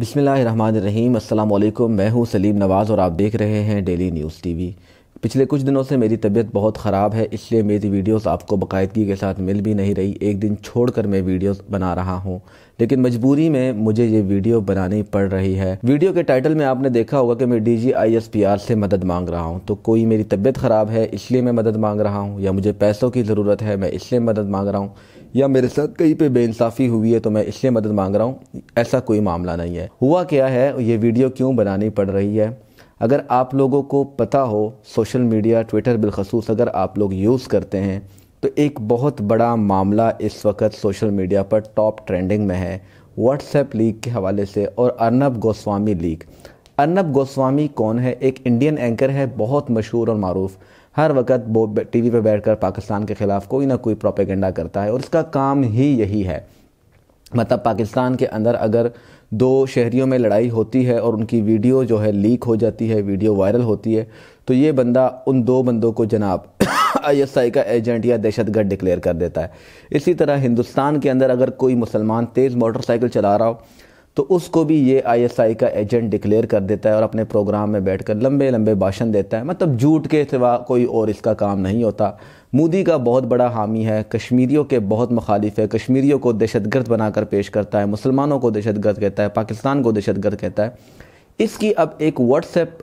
बिसमीम अल्लाम मैं हूँ सलीम नवाज़ और आप देख रहे हैं डेली न्यूज़ टीवी पिछले कुछ दिनों से मेरी तबीयत बहुत ख़राब है इसलिए मेरी वीडियोस आपको बाकायदगी के साथ मिल भी नहीं रही एक दिन छोड़कर मैं वीडियोस बना रहा हूं लेकिन मजबूरी में मुझे ये वीडियो बनानी पड़ रही है वीडियो के टाइटल में आपने देखा होगा कि मैं D G I S P R से मदद मांग रहा हूँ तो कोई मेरी तबीयत ख़राब है इसलिए मैं मदद मांग रहा हूँ या मुझे पैसों की ज़रूरत है मैं इसलिए मदद मांग रहा हूँ या मेरे साथ कहीं पे बेइंसाफ़ी हुई है तो मैं इसलिए मदद मांग रहा हूँ ऐसा कोई मामला नहीं है हुआ क्या है ये वीडियो क्यों बनानी पड़ रही है अगर आप लोगों को पता हो सोशल मीडिया ट्विटर बिलखसूस अगर आप लोग यूज़ करते हैं तो एक बहुत बड़ा मामला इस वक्त सोशल मीडिया पर टॉप ट्रेंडिंग में है व्हाट्सएप लीग के हवाले से और अर्नब गोस्वामी लीग अर्नब गोस्वामी कौन है एक इंडियन एंकर है बहुत मशहूर और मरूफ़ हर वक्त वो वी पर बैठ कर पाकिस्तान के ख़िलाफ़ कोई ना कोई प्रोपेगेंडा करता है और इसका काम ही यही है मतलब पाकिस्तान के अंदर अगर दो शहरीों में लड़ाई होती है और उनकी वीडियो जो है लीक हो जाती है वीडियो वायरल होती है तो ये बंदा उन दो बंदों को जनाब आईएसआई का एजेंट या दहशतगर्द डिक्लेयर कर देता है इसी तरह हिंदुस्तान के अंदर अगर कोई मुसलमान तेज़ मोटरसाइकिल चला रहा हो तो उसको भी ये आईएसआई का एजेंट डिक्लेयर कर देता है और अपने प्रोग्राम में बैठकर लंबे लंबे भाषण देता है मतलब झूठ के सिवा कोई और इसका काम नहीं होता मोदी का बहुत बड़ा हामी है कश्मीरियों के बहुत मुखालिफ है कश्मीरियों को दहशतगर्द बनाकर पेश करता है मुसलमानों को दहशतगर्द कहता है पाकिस्तान को दहशतगर्द कहता है इसकी अब एक व्हाट्सएप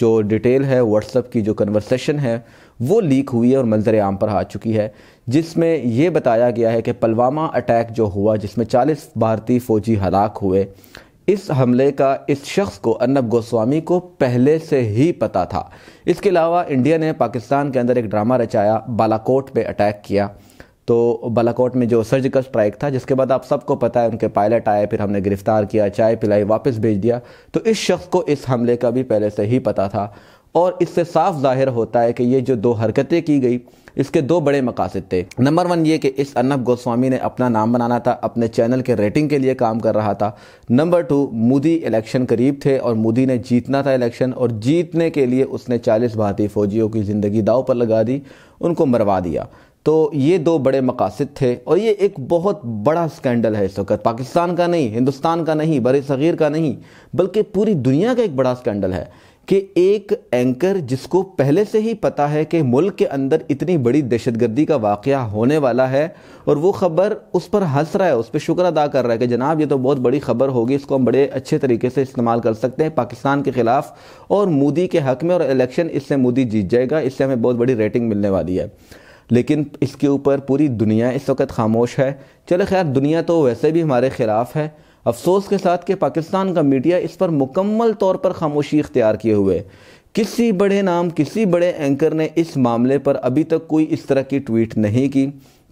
जो डिटेल है व्हाट्सएप की जो कन्वर्सेशन है वो लीक हुई है और मंजर आम पर आ चुकी है जिसमें यह बताया गया है कि पलवामा अटैक जो हुआ जिसमें 40 भारतीय फौजी हलाक हुए इस हमले का इस शख्स को अन्नब गोस्वामी को पहले से ही पता था इसके अलावा इंडिया ने पाकिस्तान के अंदर एक ड्रामा रचाया बालाकोट पे अटैक किया तो बालाकोट में जो सर्जिकल स्ट्राइक था जिसके बाद आप सबको पता है उनके पायलट आए फिर हमने गिरफ्तार किया चाय पिलाई वापस भेज दिया तो इस शख्स को इस हमले का भी पहले से ही पता था और इससे साफ जाहिर होता है कि ये जो दो हरकतें की गई इसके दो बड़े मकासद थे नंबर वन ये कि इस अनब गोस्वामी ने अपना नाम बनाना था अपने चैनल के रेटिंग के लिए काम कर रहा था नंबर टू मोदी इलेक्शन करीब थे और मोदी ने जीतना था इलेक्शन और जीतने के लिए उसने 40 भारतीय फ़ौजियों की ज़िंदगी दाव पर लगा दी उनको मरवा दिया तो ये दो बड़े मकासद थे और ये एक बहुत बड़ा स्कैंडल है इस वक्त पाकिस्तान का नहीं हिंदुस्तान का नहीं बर सग़ीर का नहीं बल्कि पूरी दुनिया का एक बड़ा स्कैंडल है कि एक एंकर जिसको पहले से ही पता है कि मुल्क के अंदर इतनी बड़ी दहशतगर्दी का वाक़ होने वाला है और वो ख़बर उस पर हंस रहा है उस पर शुक्र अदा कर रहा है कि जनाब ये तो बहुत बड़ी ख़बर होगी इसको हम बड़े अच्छे तरीके से इस्तेमाल कर सकते हैं पाकिस्तान के ख़िलाफ़ और मोदी के हक़ में और इलेक्शन इससे मोदी जीत जाएगा इससे हमें बहुत बड़ी रेटिंग मिलने वाली है लेकिन इसके ऊपर पूरी दुनिया इस वक्त खामोश है चलो खैर दुनिया तो वैसे भी हमारे ख़िलाफ़ है अफसोस के साथ कि पाकिस्तान का मीडिया इस पर मुकम्मल तौर पर खामोशी इख्तियार किए हुए किसी बड़े नाम किसी बड़े एंकर ने इस मामले पर अभी तक कोई इस तरह की ट्वीट नहीं की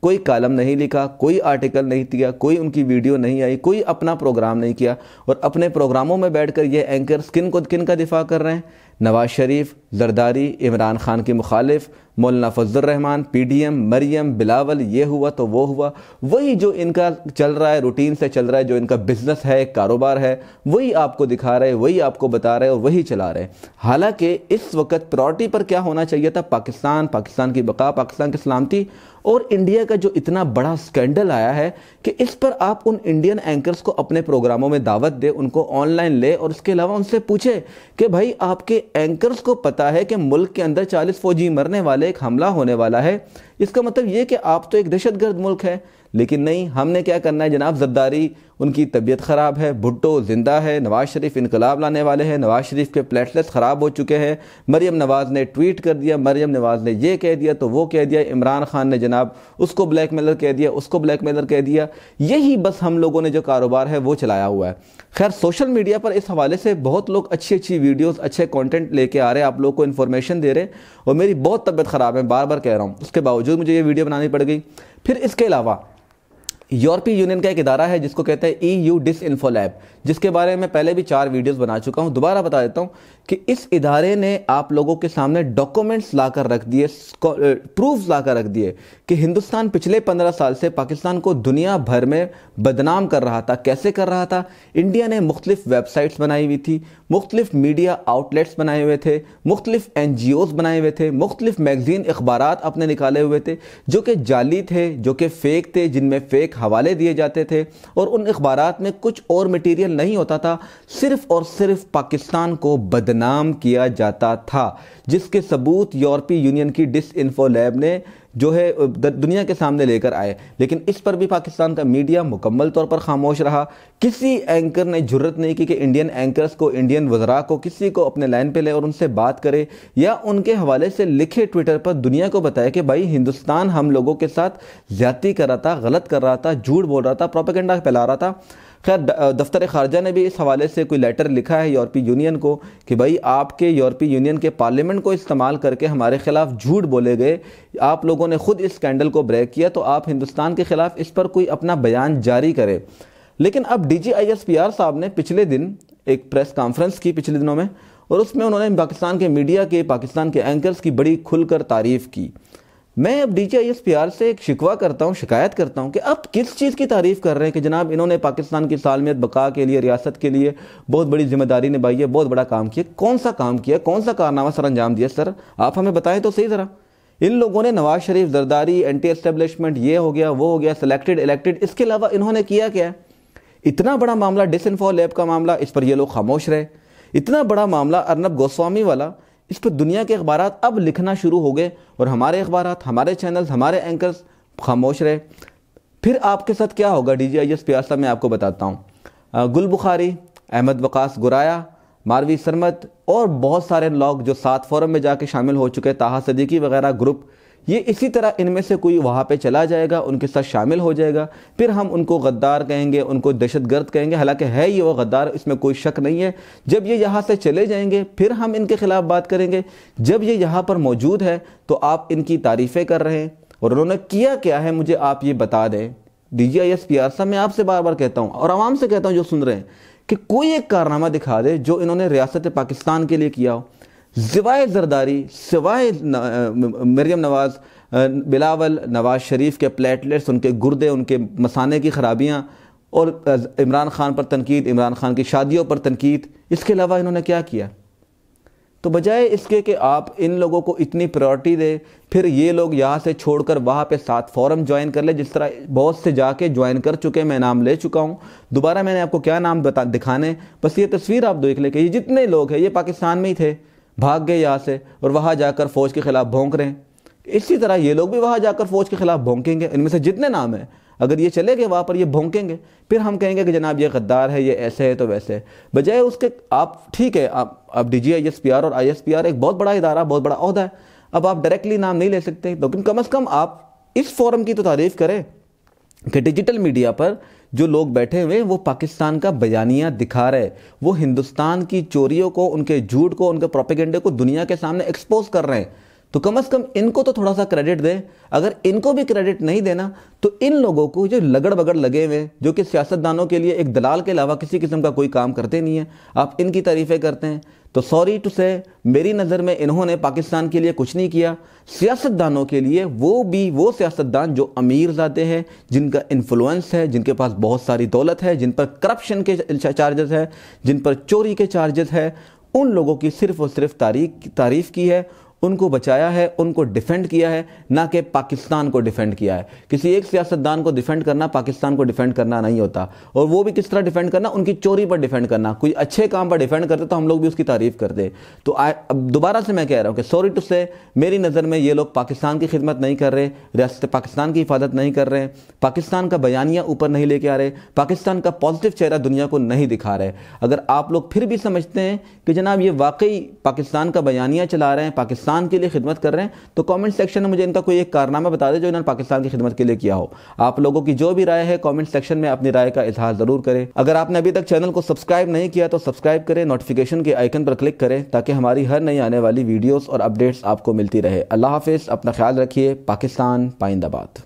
कोई कालम नहीं लिखा कोई आर्टिकल नहीं दिया कोई उनकी वीडियो नहीं आई कोई अपना प्रोग्राम नहीं किया और अपने प्रोग्रामों में बैठकर ये एंकर किन को किन का दिफा कर रहे हैं नवाज शरीफ जरदारी इमरान खान के मुखालिफ मौलाना Rehman P D M Maryam Bilawal ये हुआ तो वो हुआ वही जो इनका चल रहा है रूटीन से चल रहा है जो इनका बिजनेस है कारोबार है वही आपको दिखा रहे वही आपको बता रहे और वही चला रहे हैं हालांकि इस वक्त प्रायोरिटी पर क्या होना चाहिए था पाकिस्तान पाकिस्तान की बका पाकिस्तान की सलामती और इंडिया का जो इतना बड़ा स्कैंडल आया है कि इस पर आप उन इंडियन एंकर्स को अपने प्रोग्रामों में दावत दे उनको ऑनलाइन ले और उसके अलावा उनसे पूछे कि भाई आपके एंकर्स को पता है कि मुल्क के अंदर 40 फौजी मरने वाले एक हमला होने वाला है इसका मतलब ये कि आप तो एक दहशत मुल्क है लेकिन नहीं हमने क्या करना है जनाब जद्दारी उनकी तबीयत ख़राब है भुट्टो ज़िंदा है नवाज़ शरीफ इनकलाब लाने वाले हैं नवाज़ शरीफ के प्लेटलेट्स ख़राब हो चुके हैं मरीम नवाज़ ने ट्वीट कर दिया मरीम नवाज़ ने यह कह दिया तो वो कह दिया इमरान ख़ान ने जनाब उसको ब्लैक मेलर कह दिया उसको ब्लैक मेलर कह दिया यही बस हम लोगों ने जो कारोबार है वो चलाया हुआ है खैर सोशल मीडिया पर इस हवाले से बहुत लोग अच्छी अच्छी वीडियोज़ अच्छे कॉन्टेंट लेके आ रहे हैं आप लोग को इन्फॉर्मेशन दे रहे हैं और मेरी बहुत तबीयत ख़राब है बार बार कह रहा हूँ उसके बावजूद मुझे ये वीडियो बनानी पड़ गई फिर इसके अलावा यूरोपीय यूनियन का एक इदारा है जिसको कहते हैं E U Disinfo Lab जिसके बारे में पहले भी चार वीडियोस बना चुका हूं दोबारा बता देता हूं कि इस इदारे ने आप लोगों के सामने डॉक्यूमेंट्स ला कर रख दिए प्रूफ ला कर रख दिए कि हिंदुस्तान पिछले पंद्रह साल से पाकिस्तान को दुनिया भर में बदनाम कर रहा था कैसे कर रहा था इंडिया ने मुख्तलिफ वेबसाइट्स बनाई हुई थी मुख्तलिफ मीडिया आउटलेट्स बनाए हुए थे मुख्तलिफ एन बनाए हुए थे मुख्तलिफ मैगजीन अखबार अपने निकाले हुए थे जो कि जाली थे जो कि फेक थे जिनमें फेक हवाले दिए जाते थे और उन अखबार में कुछ और मटीरियल नहीं होता था सिर्फ और सिर्फ पाकिस्तान को बदनाम बदनाम किया जाता था जिसके सबूत यूरोपीय यूनियन की डिस इन्फो लैब ने जो है दुनिया के सामने लेकर आए लेकिन इस पर भी पाकिस्तान का मीडिया मुकम्मल तौर पर खामोश रहा किसी एंकर ने जरूरत नहीं की कि इंडियन एंकर्स को इंडियन वजरा को किसी को अपने लाइन पे ले और उनसे बात करे या उनके हवाले से लिखे ट्विटर पर दुनिया को बताया कि भाई हिंदुस्तान हम लोगों के साथ ज्यादा कर रहा था गलत कर रहा था झूठ बोल रहा था प्रोपेगेंडा फैला रहा था खैर दफ्तर खारजा ने भी इस हवाले से कोई लेटर लिखा है यूरोपीय यूनियन को कि भाई आपके यूरोपीय यूनियन के पार्लियामेंट को इस्तेमाल करके हमारे खिलाफ झूठ बोले गए आप लोगों ने खुद इस स्कैंडल को ब्रेक किया तो आप हिंदुस्तान के खिलाफ इस पर कोई अपना बयान जारी करें लेकिन अब D G I S P R साहब ने पिछले दिन एक प्रेस कॉन्फ्रेंस की पिछले दिनों में और उसमें उन्होंने पाकिस्तान के मीडिया के पाकिस्तान के एंकर्स की बड़ी खुलकर तारीफ़ की मैं अब डी जी से एक शिकवा करता हूँ शिकायत करता हूँ कि आप किस चीज़ की तारीफ़ कर रहे हैं कि जनाब इन्होंने पाकिस्तान की सालमियत बका के लिए रियासत के लिए बहुत बड़ी जिम्मेदारी निभाई है बहुत बड़ा काम किया कौन सा काम किया कौन सा कारनामा सर अंजाम दिया सर आप हमें बताएं तो सही ज़रा इन लोगों ने नवाज शरीफ जरदारी एंटी एस्टेब्लिशमेंट ये हो गया वो हो गया सिलेक्टेड इलेक्टेड इसके अलावा इन्होंने किया क्या इतना बड़ा मामला डिस लैब का मामला इस पर ये लोग खामोश रहे इतना बड़ा मामला अर्नब गोस्वामी वाला इस पर दुनिया के अखबार अब लिखना शुरू हो गए और हमारे अखबार हमारे चैनल हमारे एंकर्स खामोश रहे फिर आपके साथ क्या होगा डी जी आई एस प्यासा मैं आपको बताता हूँ गुल बुखारी अहमद वकास गुराया मारवी सरमत और बहुत सारे लोग जो सात फोरम में जाके शामिल हो चुके ताहा सदीकी वगैरह ग्रुप ये इसी तरह इनमें से कोई वहाँ पे चला जाएगा उनके साथ शामिल हो जाएगा फिर हम उनको गद्दार कहेंगे उनको दहशत गर्द कहेंगे हालांकि है ये वो गद्दार इसमें कोई शक नहीं है जब ये यहाँ से चले जाएंगे फिर हम इनके ख़िलाफ़ बात करेंगे जब ये यहाँ पर मौजूद है तो आप इनकी तारीफ़ें कर रहे हैं और उन्होंने किया क्या है मुझे आप ये बता दें D G I S P R साहब मैं आपसे बार बार कहता हूँ और आवाम से कहता हूँ जो सुन रहे हैं कि कोई एक कारनामा दिखा दे जो इन्होंने रियासत पाकिस्तान के लिए किया हो सिवाय जरदारी सिवाय मरियम नवाज़ बिलावल नवाज़ शरीफ के प्लेटलेट्स उनके गुर्दे उनके मसाने की खराबियाँ और इमरान खान पर तनकीद इमरान खान की शादियों पर तनकीद इसके अलावा इन्होंने क्या किया तो बजाय इसके कि आप इन लोगों को इतनी प्रायोरिटी दें फिर ये लोग यहाँ से छोड़कर वहाँ पे सात फॉरम ज्वाइन कर ले जिस तरह बहुत से जाके ज्वाइन कर चुके मैं नाम ले चुका हूँ दोबारा मैंने आपको क्या नाम बता दिखाने बस ये तस्वीर आप देख लें कि ये जितने लोग हैं ये पाकिस्तान में ही थे भाग गए यहाँ से और वहाँ जाकर फ़ौज के ख़िलाफ़ भोंक रहे हैं इसी तरह ये लोग भी वहाँ जाकर फ़ौज के ख़िलाफ़ भोंकेंगे इनमें से जितने नाम हैं अगर ये चले गए वहाँ पर ये भोंकेंगे फिर हम कहेंगे कि जनाब ये गद्दार है ये ऐसे है तो वैसे है बजाय उसके आप ठीक है आप अब D G I S P R और आई एस पी आर एक बहुत बड़ा इदारा बहुत बड़ा अहदा है अब आप डायरेक्टली नाम नहीं ले सकते लेकिन कम अज़ कम आप इस फोरम की तो तारीफ़ करें कि डिजिटल मीडिया पर जो लोग बैठे हुए वो पाकिस्तान का बयानिया दिखा रहे वो हिंदुस्तान की चोरियों को उनके झूठ को उनके प्रोपेगेंडे को दुनिया के सामने एक्सपोज कर रहे हैं तो कम से कम इनको तो थोड़ा सा क्रेडिट दें अगर इनको भी क्रेडिट नहीं देना तो इन लोगों को जो लगड़ बगड़ लगे हुए जो कि सियासतदानों के लिए एक दलाल के अलावा किसी किस्म का कोई काम करते नहीं है आप इनकी तारीफ़ें करते हैं तो सॉरी टू से मेरी नज़र में इन्होंने पाकिस्तान के लिए कुछ नहीं किया सियासतदानों के लिए वो भी वो सियासतदान जो अमीर ज़ाते हैं जिनका इन्फ्लुएंस है जिनके पास बहुत सारी दौलत है जिन पर करप्शन के चार्जेस है जिन पर चोरी के चार्जेस है उन लोगों की सिर्फ़ और सिर्फ तारीफ तारीफ़ की है उनको बचाया है उनको डिफेंड किया है ना कि पाकिस्तान को डिफेंड किया है किसी एक सियासतदान को डिफेंड करना पाकिस्तान को डिफेंड करना नहीं होता और वो भी किस तरह डिफेंड करना उनकी चोरी पर डिफेंड करना कोई अच्छे काम पर डिफेंड करते तो हम लोग भी उसकी तारीफ करते तो आ, अब दोबारा से मैं कह रहा हूँ कि सॉरी टू से मेरी नज़र में ये लोग पाकिस्तान की खिदमत नहीं कर रहे रियासत पाकिस्तान की हिफाजत नहीं कर रहे पाकिस्तान का बयानिया ऊपर नहीं लेके आ रहे पाकिस्तान का पॉजिटिव चेहरा दुनिया को नहीं दिखा रहे अगर आप लोग फिर भी समझते हैं कि जनाब ये वाकई पाकिस्तान का बयानिया चला रहे हैं पाकिस्तान पाकिस्तान के लिए खिदमत कर रहे हैं तो कमेंट सेक्शन में मुझे इनका कोई एक कारनामा बता दे जो इन्होंने पाकिस्तान की खिदमत के लिए किया हो आप लोगों की जो भी राय है कॉमेंट सेक्शन में अपनी राय का इजहार जरूर करें अगर आपने अभी तक चैनल को सब्सक्राइब नहीं किया तो सब्सक्राइब करें नोटिफिकेशन के आइकन पर क्लिक करें ताकि हमारी हर नई आने वाली वीडियोज़ और अपडेट्स आपको मिलती रहे अल्लाह हाफिज़ अपना ख्याल रखिए पाकिस्तान पाइंदाबाद